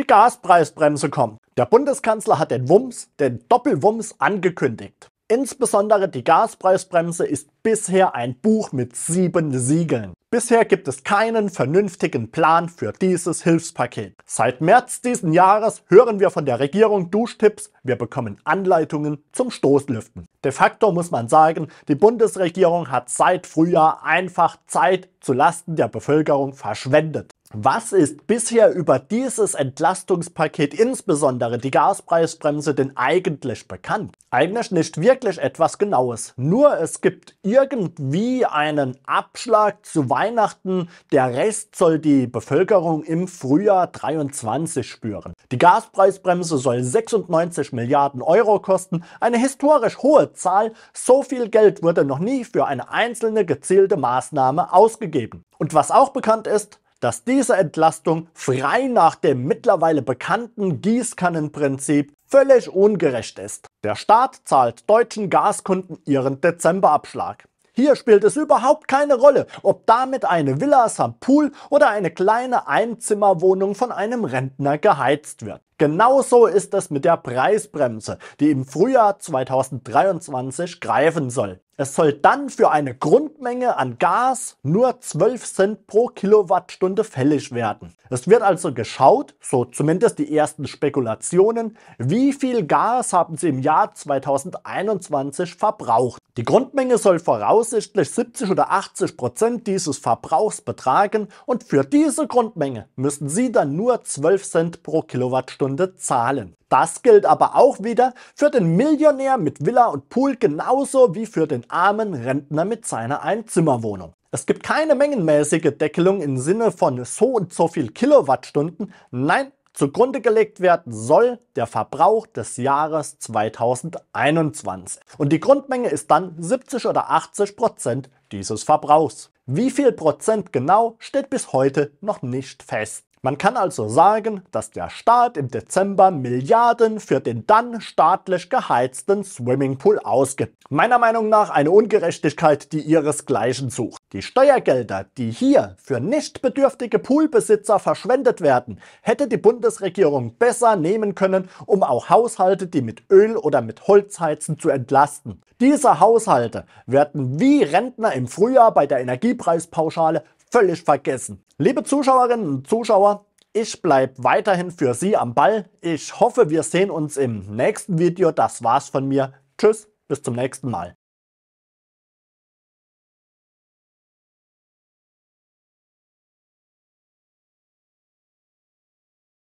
die Gaspreisbremse kommt. Der Bundeskanzler hat den Wumms, den Doppelwumms angekündigt. Insbesondere die Gaspreisbremse ist bisher ein Buch mit sieben Siegeln. Bisher gibt es keinen vernünftigen Plan für dieses Hilfspaket. Seit März diesen Jahres hören wir von der Regierung Duschtipps, wir bekommen Anleitungen zum Stoßlüften. De facto muss man sagen, die Bundesregierung hat seit Frühjahr einfach Zeit zu Lasten der Bevölkerung verschwendet. Was ist bisher über dieses Entlastungspaket, insbesondere die Gaspreisbremse, denn eigentlich bekannt? Eigentlich nicht wirklich etwas Genaues. Nur es gibt irgendwie einen Abschlag zu Weihnachten. Der Rest soll die Bevölkerung im Frühjahr 23 spüren. Die Gaspreisbremse soll 96 Milliarden Euro kosten. Eine historisch hohe Zahl. So viel Geld wurde noch nie für eine einzelne gezielte Maßnahme ausgegeben. Und was auch bekannt ist, dass diese Entlastung frei nach dem mittlerweile bekannten Gießkannenprinzip völlig ungerecht ist. Der Staat zahlt deutschen Gaskunden ihren Dezemberabschlag. Hier spielt es überhaupt keine Rolle, ob damit eine Villa samt Pool oder eine kleine Einzimmerwohnung von einem Rentner geheizt wird. Genauso ist es mit der Preisbremse, die im Frühjahr 2023 greifen soll. Es soll dann für eine Grundmenge an Gas nur 12 Cent pro Kilowattstunde fällig werden. Es wird also geschaut, so zumindest die ersten Spekulationen, wie viel Gas haben sie im Jahr 2021 verbraucht. Die Grundmenge soll voraussichtlich 70 oder 80 Prozent dieses Verbrauchs betragen und für diese Grundmenge müssen sie dann nur 12 Cent pro Kilowattstunde Stunde zahlen. Das gilt aber auch wieder für den Millionär mit Villa und Pool genauso wie für den armen Rentner mit seiner Einzimmerwohnung. Es gibt keine mengenmäßige Deckelung im Sinne von so und so viel Kilowattstunden. Nein, Zugrunde gelegt werden soll der Verbrauch des Jahres 2021. Und die Grundmenge ist dann 70 oder 80 Prozent dieses Verbrauchs. Wie viel Prozent genau steht bis heute noch nicht fest. Man kann also sagen, dass der Staat im Dezember Milliarden für den dann staatlich geheizten Swimmingpool ausgibt. Meiner Meinung nach eine Ungerechtigkeit, die ihresgleichen sucht. Die Steuergelder, die hier für nicht bedürftige Poolbesitzer verschwendet werden, hätte die Bundesregierung besser nehmen können, um auch Haushalte, die mit Öl oder mit Holz heizen, zu entlasten. Diese Haushalte werden wie Rentner im Frühjahr bei der Energiepreispauschale völlig vergessen. Liebe Zuschauerinnen und Zuschauer, ich bleibe weiterhin für Sie am Ball. Ich hoffe, wir sehen uns im nächsten Video. Das war's von mir. Tschüss, bis zum nächsten Mal.